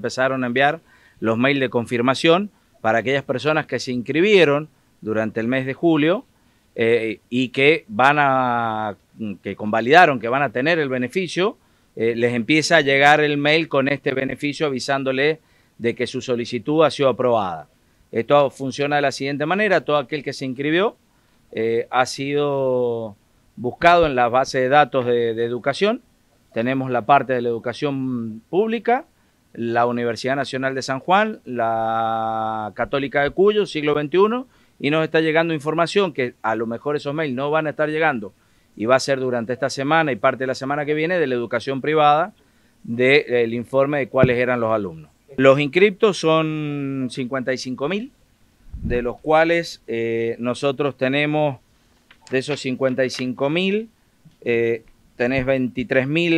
empezaron a enviar los mails de confirmación para aquellas personas que se inscribieron durante el mes de julio eh, y que van a, que convalidaron que van a tener el beneficio, eh, les empieza a llegar el mail con este beneficio avisándole de que su solicitud ha sido aprobada. Esto funciona de la siguiente manera, todo aquel que se inscribió eh, ha sido buscado en la base de datos de educación, tenemos la parte de la educación pública, la Universidad Nacional de San Juan, la Católica de Cuyo, siglo XXI, y nos está llegando información que a lo mejor esos mails no van a estar llegando y va a ser durante esta semana y parte de la semana que viene de la educación privada del informe de cuáles eran los alumnos. Los inscriptos son 55.000, de los cuales eh, nosotros tenemos, de esos 55.000, eh, tenés 23.000 mil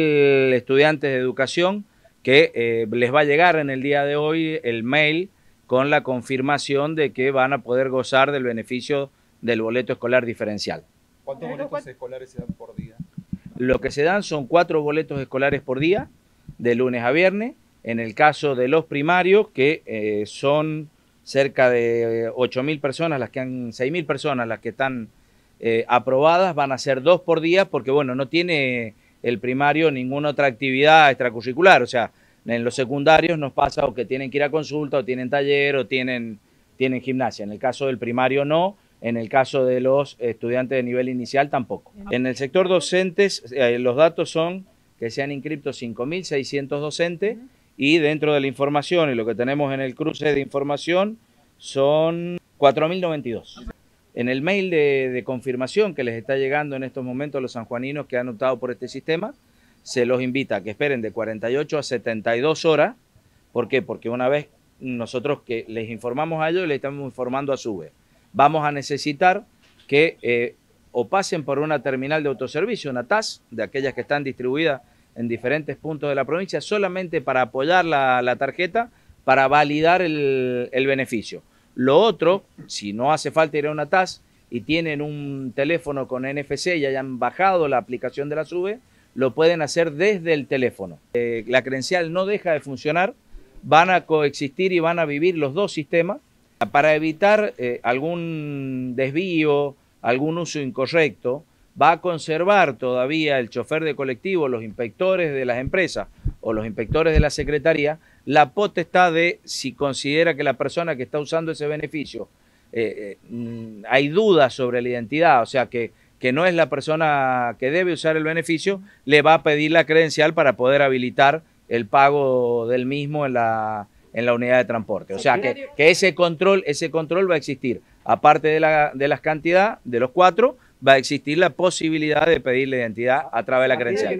estudiantes de educación, que eh, les va a llegar en el día de hoy el mail con la confirmación de que van a poder gozar del beneficio del boleto escolar diferencial. ¿Cuántos boletos escolares se dan por día? Lo que se dan son cuatro boletos escolares por día, de lunes a viernes. En el caso de los primarios, que eh, son cerca de 8.000 eh, personas, las que han 6.000 personas las que están aprobadas, van a ser dos por día, porque bueno, no tiene el primario ninguna otra actividad extracurricular. O sea, en los secundarios nos pasa o que tienen que ir a consulta, o tienen taller, o tienen, tienen gimnasia. En el caso del primario no, en el caso de los estudiantes de nivel inicial tampoco. En el sector docentes, eh, los datos son que se han inscrito 5.600 docentes y dentro de la información y lo que tenemos en el cruce de información son 4.092. En el mail de, confirmación que les está llegando en estos momentos a los sanjuaninos que han optado por este sistema, se los invita a que esperen de 48 a 72 horas. ¿Por qué? Porque una vez nosotros que les informamos a ellos, les estamos informando a su vez. Vamos a necesitar que eh, o pasen por una terminal de autoservicio, una TAS, de aquellas que están distribuidas en diferentes puntos de la provincia, solamente para apoyar la, tarjeta, para validar el beneficio. Lo otro, si no hace falta ir a una TAS y tienen un teléfono con NFC y hayan bajado la aplicación de la SUBE, lo pueden hacer desde el teléfono. Eh, la credencial no deja de funcionar, van a coexistir y van a vivir los dos sistemas para evitar eh, algún desvío, algún uso incorrecto. Va a conservar todavía el chofer de colectivo, los inspectores de las empresas, o los inspectores de la Secretaría la potestad de si considera que la persona que está usando ese beneficio eh, eh, mm, hay dudas sobre la identidad, o sea que, que no es la persona que debe usar el beneficio, le va a pedir la credencial para poder habilitar el pago del mismo en la, en la unidad de transporte. O sea que, que ese control, ese control va a existir. Aparte de, la, de las cantidades, de los cuatro, va a existir la posibilidad de pedir la identidad a través de la credencial.